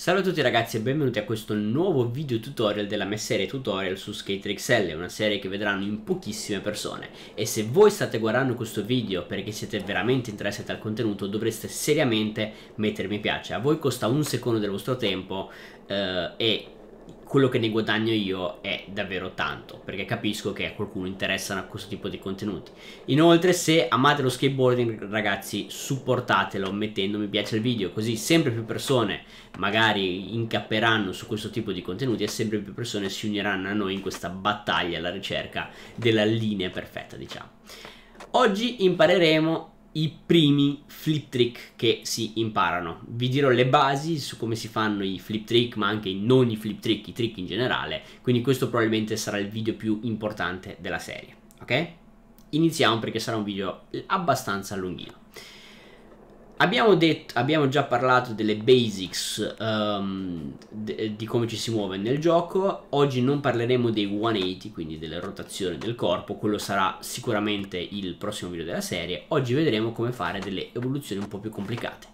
Salve a tutti ragazzi e benvenuti a questo nuovo video tutorial della mia serie tutorial su Skater XL, una serie che vedranno in pochissime persone e se voi state guardando questo video perché siete veramente interessati al contenuto dovreste seriamente mettermi piace, a voi costa un secondo del vostro tempo eh, e quello che ne guadagno io è davvero tanto, perché capisco che a qualcuno interessano a questo tipo di contenuti. Inoltre, se amate lo skateboarding, ragazzi, supportatelo mettendo mi piace al video, così sempre più persone magari incapperanno su questo tipo di contenuti e sempre più persone si uniranno a noi in questa battaglia alla ricerca della linea perfetta, diciamo. Oggi impareremo i primi flip trick che si imparano. Vi dirò le basi su come si fanno i flip trick, ma anche i non i flip trick, i trick in generale, quindi questo probabilmente sarà il video più importante della serie, ok? Iniziamo perché sarà un video abbastanza lunghino. Abbiamo, detto, abbiamo, già parlato delle basics um, de, di come ci si muove nel gioco. Oggi non parleremo dei 180, quindi delle rotazioni del corpo, quello sarà sicuramente il prossimo video della serie. Oggi vedremo come fare delle evoluzioni un po' più complicate.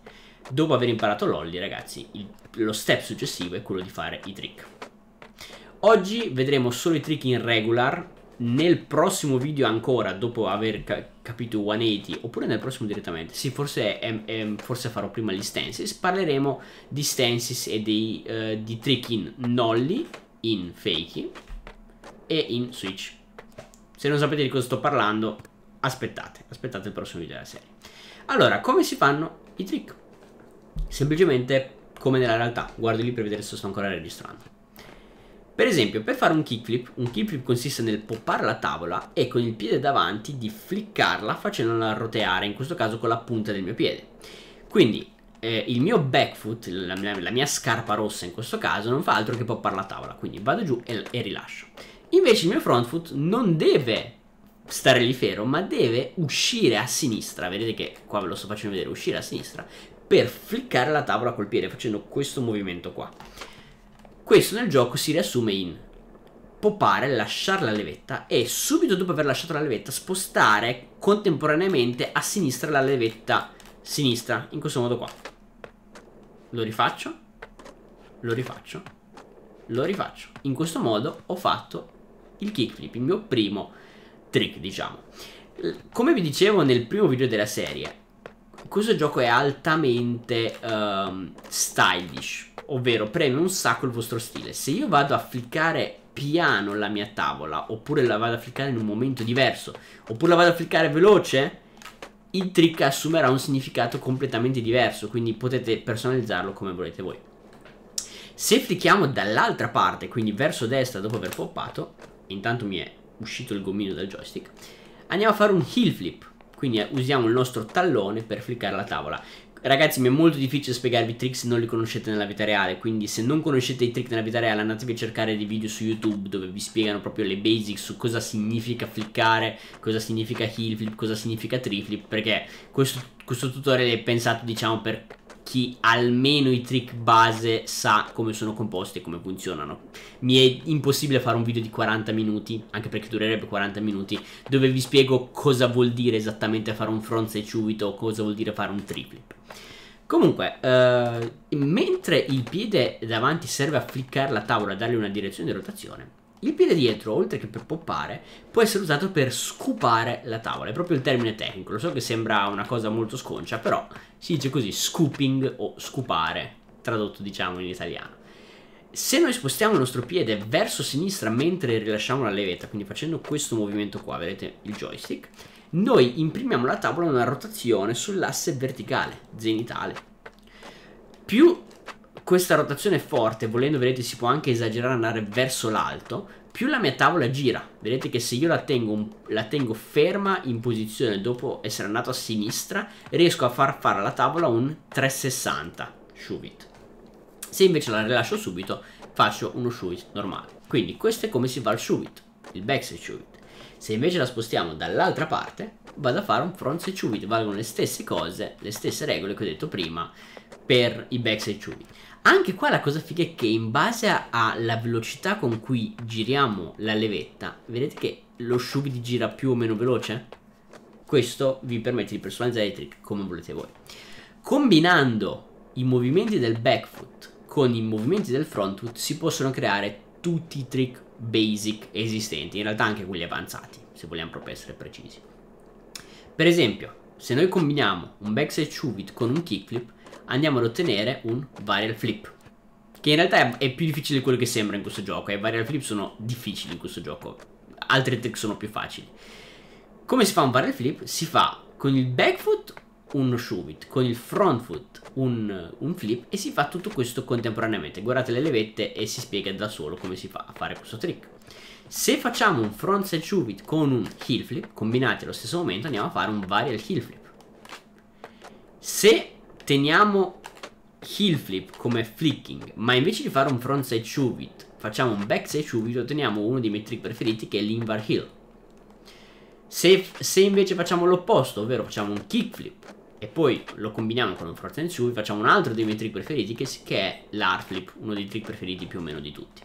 Dopo aver imparato l'Olly ragazzi, il, lo step successivo è quello di fare i trick. Oggi vedremo solo i trick in regular. Nel prossimo video ancora, dopo aver capito 180 oppure nel prossimo direttamente sì forse, è, è, forse farò prima gli stances parleremo di stances e dei, uh, di trick in nolli in fakey e in switch se non sapete di cosa sto parlando aspettate aspettate il prossimo video della serie allora come si fanno i trick semplicemente come nella realtà guardo lì per vedere se sto ancora registrando per esempio, per fare un kickflip, un kickflip consiste nel poppare la tavola e con il piede davanti di fliccarla facendola roteare, in questo caso con la punta del mio piede. Quindi eh, il mio backfoot, la, la, mia scarpa rossa in questo caso, non fa altro che poppare la tavola, quindi vado giù e, e rilascio. Invece il mio front foot non deve stare lì fermo, ma deve uscire a sinistra, vedete che qua ve lo sto facendo vedere, uscire a sinistra, per fliccare la tavola col piede, facendo questo movimento qua. Questo nel gioco si riassume in poppare, lasciare la levetta e subito dopo aver lasciato la levetta spostare contemporaneamente a sinistra la levetta sinistra, in questo modo qua. Lo rifaccio, lo rifaccio, lo rifaccio. In questo modo ho fatto il kickflip, il mio primo trick, diciamo. Come vi dicevo nel primo video della serie, questo gioco è altamente um, stylish ovvero premio un sacco il vostro stile. Se io vado a fliccare piano la mia tavola, oppure la vado a fliccare in un momento diverso, oppure la vado a fliccare veloce, il trick assumerà un significato completamente diverso, quindi potete personalizzarlo come volete voi. Se flicchiamo dall'altra parte, quindi verso destra dopo aver poppato, intanto mi è uscito il gommino dal joystick, andiamo a fare un heel flip, quindi usiamo il nostro tallone per fliccare la tavola. Ragazzi mi è molto difficile spiegarvi i trick se non li conoscete nella vita reale Quindi se non conoscete i trick nella vita reale andatevi a cercare dei video su YouTube Dove vi spiegano proprio le basics su cosa significa fliccare Cosa significa heel flip, cosa significa tree flip Perché questo, questo tutorial è pensato diciamo per chi almeno i trick base sa come sono composti e come funzionano. Mi è impossibile fare un video di 40 minuti, anche perché durerebbe 40 minuti, dove vi spiego cosa vuol dire esattamente fare un front subito o cosa vuol dire fare un triplet. Comunque, eh, mentre il piede davanti serve a fliccare la tavola e dargli una direzione di rotazione, il piede dietro, oltre che per poppare, può essere usato per scupare la tavola. È proprio il termine tecnico. Lo so che sembra una cosa molto sconcia, però si dice così, scooping o scupare, tradotto diciamo in italiano. Se noi spostiamo il nostro piede verso sinistra mentre rilasciamo la levetta, quindi facendo questo movimento qua, vedete il joystick, noi imprimiamo la tavola in una rotazione sull'asse verticale, zenitale. Più questa rotazione è forte, volendo vedete si può anche esagerare andare verso l'alto, più la mia tavola gira. Vedete che se io la tengo, la tengo ferma in posizione dopo essere andato a sinistra, riesco a far fare alla tavola un 360 shuvit. Se invece la rilascio subito, faccio uno shuvit normale. Quindi questo è come si fa il shuvit, il backside shuvit. Se invece la spostiamo dall'altra parte, vado a fare un frontside shuvit. Valgono le stesse cose, le stesse regole che ho detto prima per i backside shuvit. Anche qua la cosa figa è che in base alla velocità con cui giriamo la levetta, vedete che lo shuvidi gira più o meno veloce? Questo vi permette di personalizzare i trick come volete voi. Combinando i movimenti del backfoot con i movimenti del frontfoot si possono creare tutti i trick basic esistenti, in realtà anche quelli avanzati, se vogliamo proprio essere precisi. Per esempio, se noi combiniamo un backside shuvit con un kickflip, andiamo ad ottenere un varial flip. Che in realtà è, più difficile di quello che sembra in questo gioco. E i varial flip sono difficili in questo gioco. Altri trick sono più facili. Come si fa un varial flip? Si fa con il back foot uno shuvit, con il front foot un, un, flip e si fa tutto questo contemporaneamente. Guardate le levette e si spiega da solo come si fa a fare questo trick. Se facciamo un frontside side shuvit con un heel flip, combinati allo stesso momento andiamo a fare un varial heel flip. Se teniamo heel flip come flicking, ma invece di fare un frontside shove it, facciamo un backside shove it, otteniamo uno dei miei trick preferiti che è l'invar heel. Se, se, invece facciamo l'opposto, ovvero facciamo un kick flip e poi lo combiniamo con un frontside shove it, facciamo un altro dei miei trick preferiti che, che è l'hard flip, uno dei trick preferiti più o meno di tutti.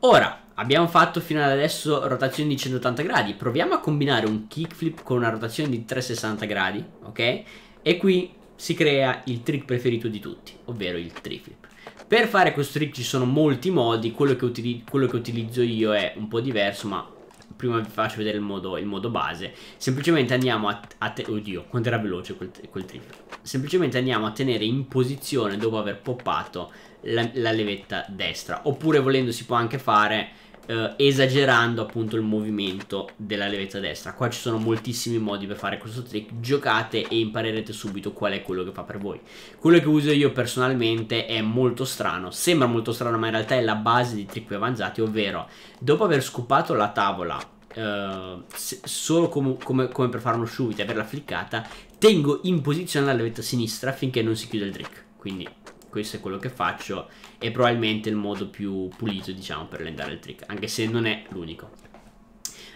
Ora, abbiamo fatto fino ad adesso rotazioni di 180 gradi, proviamo a combinare un kick flip con una rotazione di 360 gradi, ok? E qui si crea il trick preferito di tutti, ovvero il triflip. Per fare questo trick ci sono molti modi, quello che, quello che utilizzo io è un po' diverso, ma prima vi faccio vedere il modo, il modo base. Semplicemente andiamo a, a oddio, quanto era veloce quel, quel trip. Semplicemente andiamo a tenere in posizione dopo aver poppato la, la levetta destra. Oppure volendo si può anche fare eh, esagerando appunto il movimento della levetta destra. Qua ci sono moltissimi modi per fare questo trick, giocate e imparerete subito qual è quello che fa per voi. Quello che uso io personalmente è molto strano, sembra molto strano ma in realtà è la base di trick più avanzati, ovvero dopo aver scopato la tavola Uh, solo com, come, come, per fare uno shuvit e averla fliccata, tengo in posizione la levetta sinistra finché non si chiude il trick. Quindi questo è quello che faccio è probabilmente il modo più pulito diciamo per rendere il trick anche se non è l'unico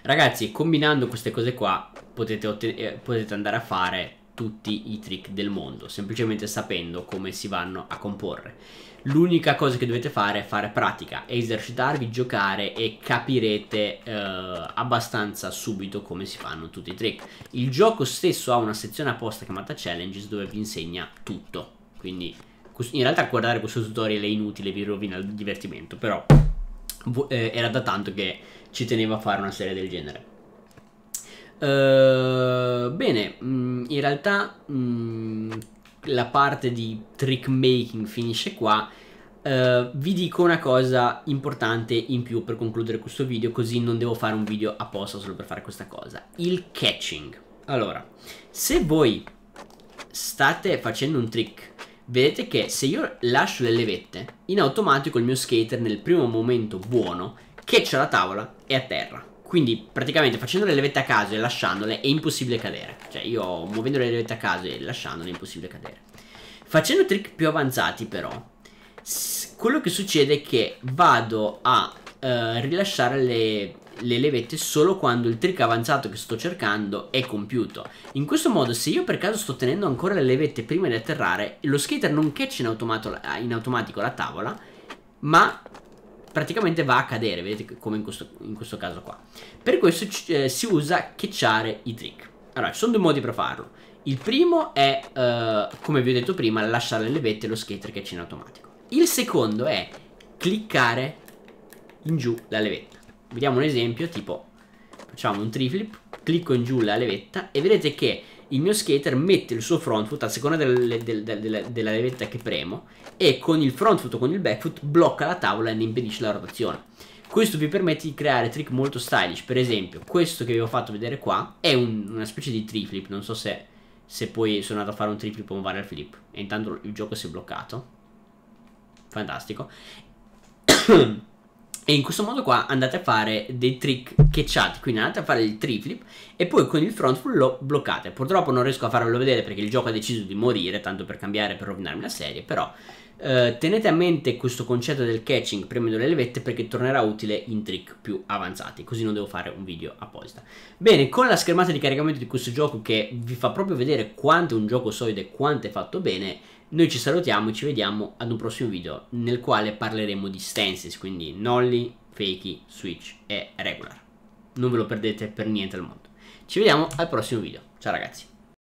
ragazzi combinando queste cose qua potete, eh, potete andare a fare tutti i trick del mondo, semplicemente sapendo come si vanno a comporre. L'unica cosa che dovete fare è fare pratica, esercitarvi, giocare e capirete eh, abbastanza subito come si fanno tutti i trick. Il gioco stesso ha una sezione apposta chiamata Challenges dove vi insegna tutto, quindi in realtà guardare questo tutorial è inutile, vi rovina il divertimento, però eh, era da tanto che ci tenevo a fare una serie del genere. Uh, bene, mh, mm, in realtà mh, mm, la parte di trick making finisce qua. Uh, vi dico una cosa importante in più per concludere questo video, così non devo fare un video apposta solo per fare questa cosa. Il catching. Allora, se voi state facendo un trick vedete che se io lascio le levette, in automatico il mio skater nel primo momento buono catcha la tavola e a terra. Quindi praticamente facendo le levette a caso e lasciandole è impossibile cadere. Cioè io muovendo le levette a caso e lasciandole è impossibile cadere. Facendo trick più avanzati però, quello che succede è che vado a eh, rilasciare le le levette solo quando il trick avanzato che sto cercando è compiuto. In questo modo se io per caso sto tenendo ancora le levette prima di atterrare, lo skater non catch in, in automatico la tavola, ma praticamente va a cadere, vedete come in questo, in questo caso qua. Per questo eh, si usa catchare i trick. Allora, ci sono due modi per farlo. Il primo è, eh, come vi ho detto prima, lasciare le levette e lo skater catch in automatico. Il secondo è cliccare in giù la levetta. Vediamo un esempio tipo facciamo un triflip, clicco in giù la levetta e vedete che il mio skater mette il suo front foot a seconda del, del, del, della levetta che premo e con il front foot o con il back foot blocca la tavola e ne impedisce la rotazione. Questo vi permette di creare trick molto stylish, per esempio questo che vi ho fatto vedere qua è un, una specie di triflip, non so se, se poi sono andato a fare un triflip o un varial flip e intanto il gioco si è bloccato. Fantastico. E in questo modo qua andate a fare dei trick catchati, quindi andate a fare il triflip e poi con il front full lo bloccate. Purtroppo non riesco a farvelo vedere perché il gioco ha deciso di morire, tanto per cambiare, per rovinarmi la serie, però eh, tenete a mente questo concetto del catching premendo le levette perché tornerà utile in trick più avanzati, così non devo fare un video apposta. Bene, con la schermata di caricamento di questo gioco che vi fa proprio vedere quanto è un gioco solido e quanto è fatto bene, noi ci salutiamo e ci vediamo ad un prossimo video nel quale parleremo di stances, quindi nolly, fakey, switch e regular. Non ve lo perdete per niente al mondo. Ci vediamo al prossimo video. Ciao ragazzi.